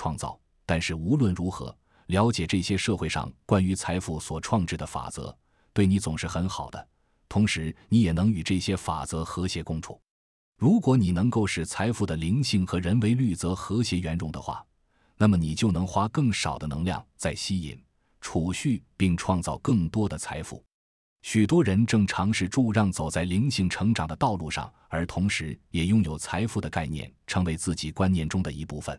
创造，但是无论如何，了解这些社会上关于财富所创制的法则，对你总是很好的。同时，你也能与这些法则和谐共处。如果你能够使财富的灵性和人为律则和谐圆融的话，那么你就能花更少的能量在吸引、储蓄并创造更多的财富。许多人正尝试助让走在灵性成长的道路上，而同时也拥有财富的概念，成为自己观念中的一部分。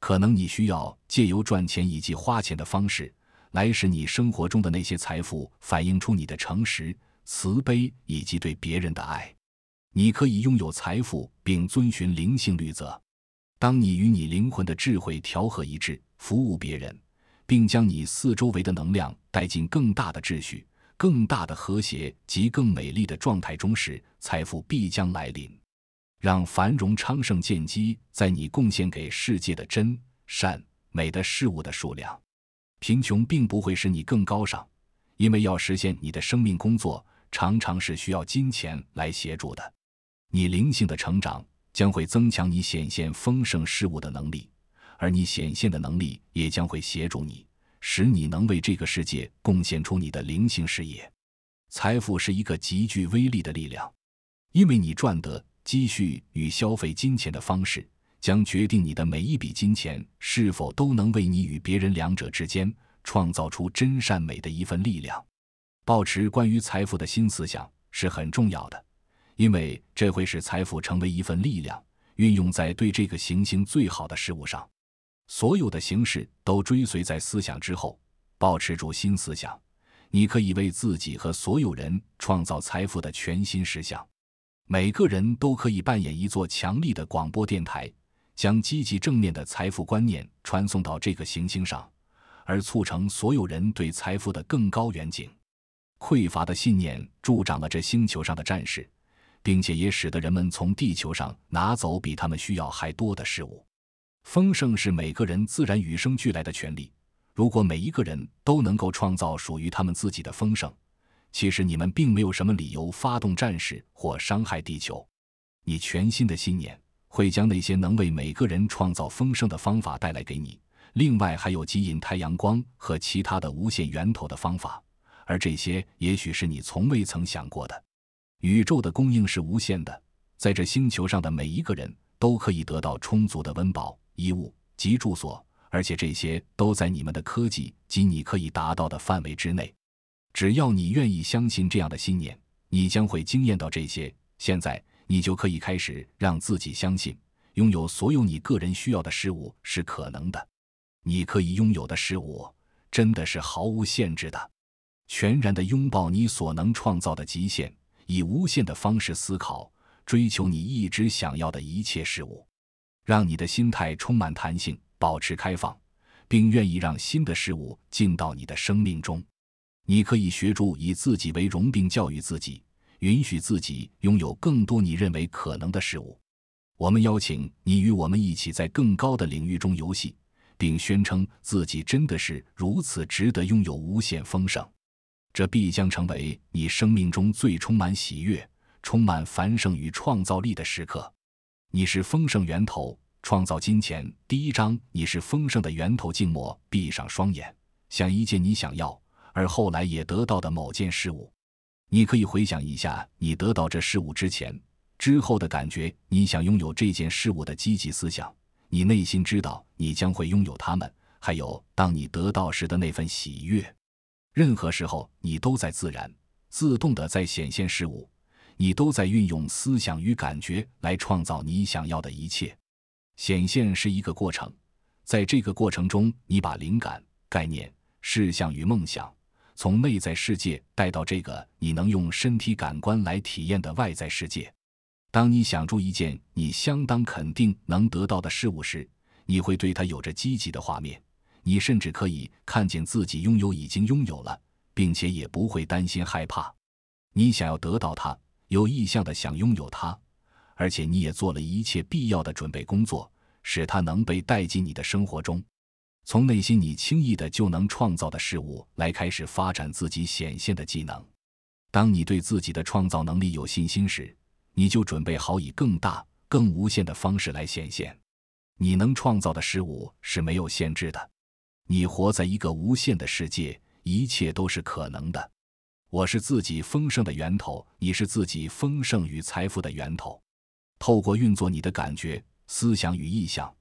可能你需要借由赚钱以及花钱的方式来使你生活中的那些财富反映出你的诚实、慈悲以及对别人的爱。你可以拥有财富并遵循灵性律则。当你与你灵魂的智慧调和一致，服务别人，并将你四周围的能量带进更大的秩序、更大的和谐及更美丽的状态中时，财富必将来临。让繁荣昌盛建基在你贡献给世界的真善美的事物的数量。贫穷并不会使你更高尚，因为要实现你的生命工作，常常是需要金钱来协助的。你灵性的成长将会增强你显现丰盛事物的能力，而你显现的能力也将会协助你，使你能为这个世界贡献出你的灵性事业。财富是一个极具威力的力量，因为你赚得。积蓄与消费金钱的方式，将决定你的每一笔金钱是否都能为你与别人两者之间创造出真善美的一份力量。保持关于财富的新思想是很重要的，因为这会使财富成为一份力量，运用在对这个行星最好的事物上。所有的形式都追随在思想之后。保持住新思想，你可以为自己和所有人创造财富的全新实相。每个人都可以扮演一座强力的广播电台，将积极正面的财富观念传送到这个行星上，而促成所有人对财富的更高远景。匮乏的信念助长了这星球上的战士，并且也使得人们从地球上拿走比他们需要还多的事物。丰盛是每个人自然与生俱来的权利。如果每一个人都能够创造属于他们自己的丰盛。其实你们并没有什么理由发动战事或伤害地球。你全新的信念会将那些能为每个人创造丰盛的方法带来给你。另外还有吸引太阳光和其他的无限源头的方法，而这些也许是你从未曾想过的。宇宙的供应是无限的，在这星球上的每一个人都可以得到充足的温饱、衣物及住所，而且这些都在你们的科技及你可以达到的范围之内。只要你愿意相信这样的信念，你将会惊艳到这些。现在，你就可以开始让自己相信，拥有所有你个人需要的事物是可能的。你可以拥有的事物真的是毫无限制的。全然的拥抱你所能创造的极限，以无限的方式思考，追求你一直想要的一切事物。让你的心态充满弹性，保持开放，并愿意让新的事物进到你的生命中。你可以学著以自己为荣，并教育自己，允许自己拥有更多你认为可能的事物。我们邀请你与我们一起在更高的领域中游戏，并宣称自己真的是如此值得拥有无限丰盛。这必将成为你生命中最充满喜悦、充满繁盛与创造力的时刻。你是丰盛源头，创造金钱。第一章：你是丰盛的源头。静默，闭上双眼，想一件你想要。而后来也得到的某件事物，你可以回想一下你得到这事物之前、之后的感觉。你想拥有这件事物的积极思想，你内心知道你将会拥有它们，还有当你得到时的那份喜悦。任何时候，你都在自然、自动的在显现事物，你都在运用思想与感觉来创造你想要的一切。显现是一个过程，在这个过程中，你把灵感、概念、事项与梦想。从内在世界带到这个你能用身体感官来体验的外在世界。当你想出一件你相当肯定能得到的事物时，你会对它有着积极的画面。你甚至可以看见自己拥有已经拥有了，并且也不会担心害怕。你想要得到它，有意向的想拥有它，而且你也做了一切必要的准备工作，使它能被带进你的生活中。从那些你轻易的就能创造的事物来开始发展自己显现的技能。当你对自己的创造能力有信心时，你就准备好以更大、更无限的方式来显现。你能创造的事物是没有限制的。你活在一个无限的世界，一切都是可能的。我是自己丰盛的源头，你是自己丰盛与财富的源头。透过运作你的感觉、思想与意象。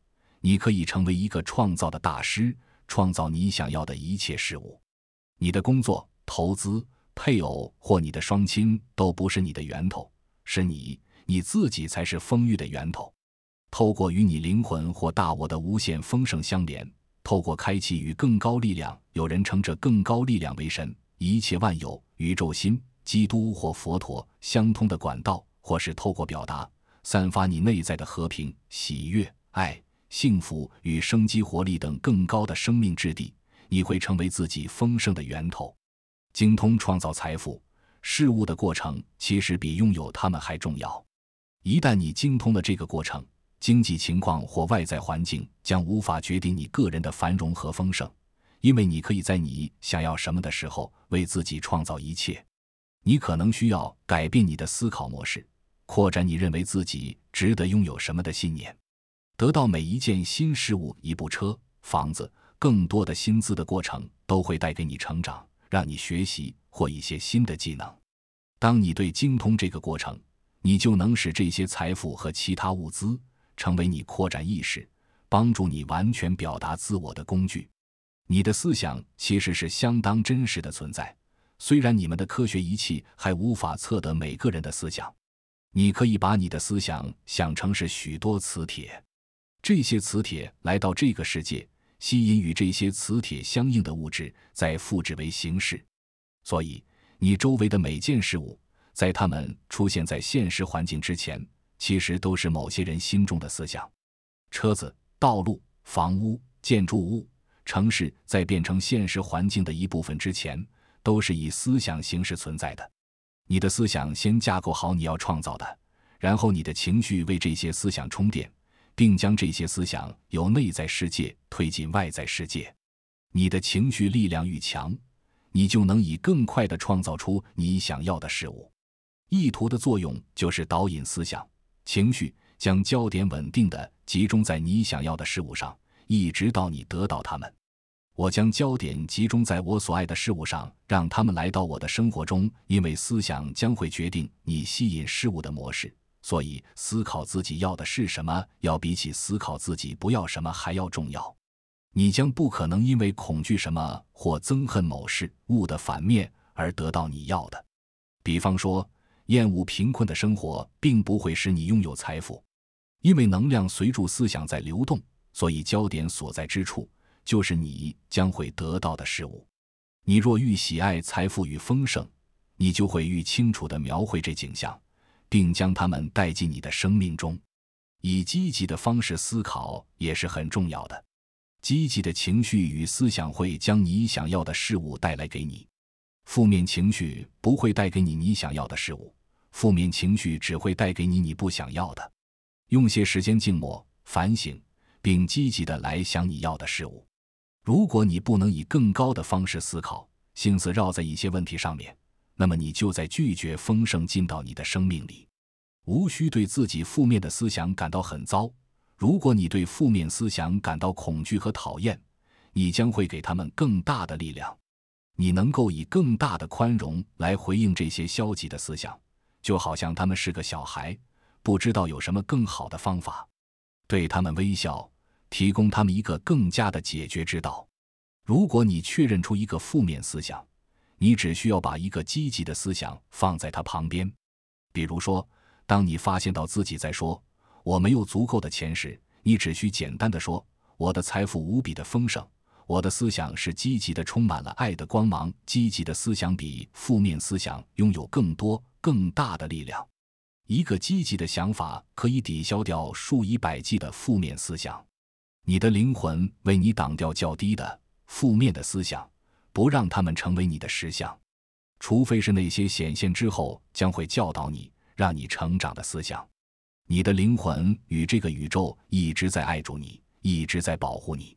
你可以成为一个创造的大师，创造你想要的一切事物。你的工作、投资、配偶或你的双亲都不是你的源头，是你你自己才是丰裕的源头。透过与你灵魂或大我的无限丰盛相连，透过开启与更高力量（有人称这更高力量为神、一切万有、宇宙心、基督或佛陀）相通的管道，或是透过表达、散发你内在的和平、喜悦、爱。幸福与生机活力等更高的生命质地，你会成为自己丰盛的源头。精通创造财富事物的过程，其实比拥有它们还重要。一旦你精通了这个过程，经济情况或外在环境将无法决定你个人的繁荣和丰盛，因为你可以在你想要什么的时候为自己创造一切。你可能需要改变你的思考模式，扩展你认为自己值得拥有什么的信念。得到每一件新事物，一部车、房子、更多的薪资的过程，都会带给你成长，让你学习或一些新的技能。当你对精通这个过程，你就能使这些财富和其他物资成为你扩展意识、帮助你完全表达自我的工具。你的思想其实是相当真实的存在，虽然你们的科学仪器还无法测得每个人的思想。你可以把你的思想想成是许多磁铁。这些磁铁来到这个世界，吸引与这些磁铁相应的物质，再复制为形式。所以，你周围的每件事物，在它们出现在现实环境之前，其实都是某些人心中的思想。车子、道路、房屋、建筑物、城市，在变成现实环境的一部分之前，都是以思想形式存在的。你的思想先架构好你要创造的，然后你的情绪为这些思想充电。并将这些思想由内在世界推进外在世界。你的情绪力量愈强，你就能以更快的创造出你想要的事物。意图的作用就是导引思想、情绪，将焦点稳定的集中在你想要的事物上，一直到你得到它们。我将焦点集中在我所爱的事物上，让他们来到我的生活中，因为思想将会决定你吸引事物的模式。所以，思考自己要的是什么，要比起思考自己不要什么还要重要。你将不可能因为恐惧什么或憎恨某事物的反面而得到你要的。比方说，厌恶贫困的生活，并不会使你拥有财富。因为能量随住思想在流动，所以焦点所在之处，就是你将会得到的事物。你若愈喜爱财富与丰盛，你就会愈清楚地描绘这景象。并将它们带进你的生命中，以积极的方式思考也是很重要的。积极的情绪与思想会将你想要的事物带来给你，负面情绪不会带给你你想要的事物，负面情绪只会带给你你不想要的。用些时间静默、反省，并积极的来想你要的事物。如果你不能以更高的方式思考，心思绕在一些问题上面。那么你就在拒绝丰盛进到你的生命里，无需对自己负面的思想感到很糟。如果你对负面思想感到恐惧和讨厌，你将会给他们更大的力量。你能够以更大的宽容来回应这些消极的思想，就好像他们是个小孩，不知道有什么更好的方法。对他们微笑，提供他们一个更加的解决之道。如果你确认出一个负面思想，你只需要把一个积极的思想放在他旁边，比如说，当你发现到自己在说“我没有足够的钱”时，你只需简单的说：“我的财富无比的丰盛，我的思想是积极的，充满了爱的光芒。”积极的思想比负面思想拥有更多更大的力量。一个积极的想法可以抵消掉数以百计的负面思想。你的灵魂为你挡掉较低的负面的思想。不让他们成为你的实相，除非是那些显现之后将会教导你、让你成长的思想。你的灵魂与这个宇宙一直在爱住你，一直在保护你。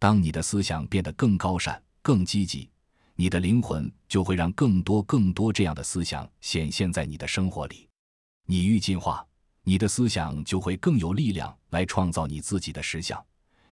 当你的思想变得更高善、更积极，你的灵魂就会让更多、更多这样的思想显现在你的生活里。你愈进化，你的思想就会更有力量来创造你自己的实相。